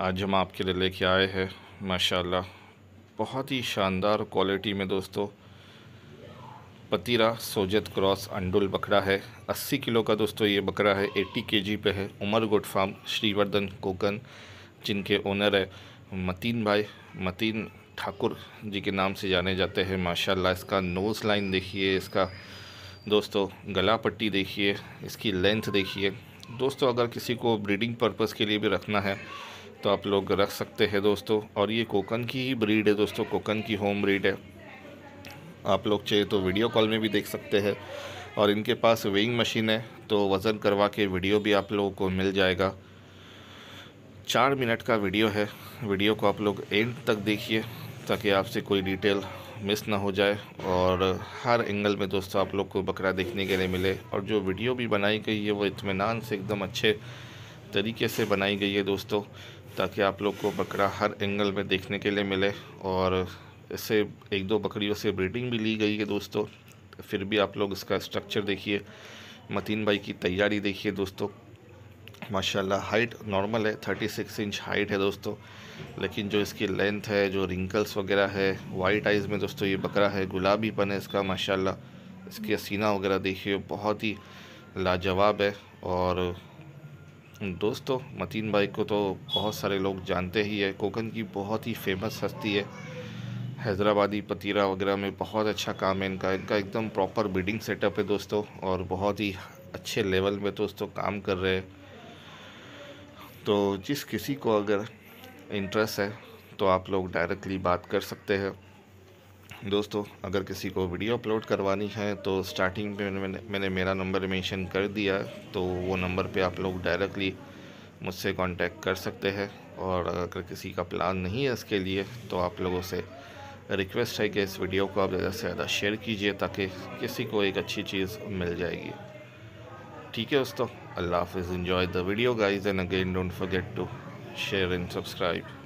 आज हम आपके लिए लेके आए हैं माशाल्लाह बहुत ही शानदार क्वालिटी में दोस्तों पतीरा सोजत क्रॉस अंडुल बकरा है 80 किलो का दोस्तों ये बकरा है 80 केजी पे है उमर गुड फार्म श्रीवर्धन कोकन जिनके ओनर है मतीन भाई मतीन ठाकुर जी के नाम से जाने जाते हैं माशाल्लाह इसका नोज़ लाइन देखिए इसका दोस्तों गला पट्टी देखिए इसकी लेंथ देखिए दोस्तों अगर किसी को ब्रीडिंग पर्पज़ के लिए भी रखना है तो आप लोग रख सकते हैं दोस्तों और ये कोकन की ही ब्रीड है दोस्तों कोकन की होम ब्रीड है आप लोग चाहिए तो वीडियो कॉल में भी देख सकते हैं और इनके पास वेइंग मशीन है तो वज़न करवा के वीडियो भी आप लोगों को मिल जाएगा चार मिनट का वीडियो है वीडियो को आप लोग एंड तक देखिए ताकि आपसे कोई डिटेल मिस ना हो जाए और हर एंगल में दोस्तों आप लोग को बकरा देखने के लिए मिले और जो वीडियो भी बनाई गई है वो इतमान से एकदम अच्छे तरीके से बनाई गई है दोस्तों ताकि आप लोग को बकरा हर एंगल में देखने के लिए मिले और इससे एक दो बकरियों से ब्रीडिंग भी ली गई है दोस्तों फिर भी आप लोग इसका स्ट्रक्चर देखिए मतीन भाई की तैयारी देखिए दोस्तों माशाल्लाह हाइट नॉर्मल है थर्टी सिक्स इंच हाइट है दोस्तों लेकिन जो इसकी लेंथ है जो रिंकल्स वगैरह है वाइट आइज़ में दोस्तों ये बकरा है गुलाबी पन है इसका माशाल्लाह इसके सीना वगैरह देखिए बहुत ही लाजवाब है और दोस्तों मतीन बाइक को तो बहुत सारे लोग जानते ही है कोकन की बहुत ही फेमस हस्ती है हैदराबादी पतीरा वगैरह में बहुत अच्छा काम है इनका इनका एकदम प्रॉपर बिडिंग सेटअप है दोस्तों और बहुत ही अच्छे लेवल में दोस्तों काम कर रहे हैं तो जिस किसी को अगर इंटरेस्ट है तो आप लोग डायरेक्टली बात कर सकते हैं दोस्तों अगर किसी को वीडियो अपलोड करवानी है तो स्टार्टिंग पे मैंने मैंने मेरा नंबर मेंशन कर दिया तो वो नंबर पे आप लोग डायरेक्टली मुझसे कांटेक्ट कर सकते हैं और अगर किसी का प्लान नहीं है इसके लिए तो आप लोगों से रिक्वेस्ट है कि इस वीडियो को आप ज़्यादा से ज़्यादा शेयर कीजिए ताकि किसी को एक अच्छी चीज़ मिल जाएगी ठीक है दोस्तों अल्लाह हाफिज़ enjoy the video guys and again don't forget to share and subscribe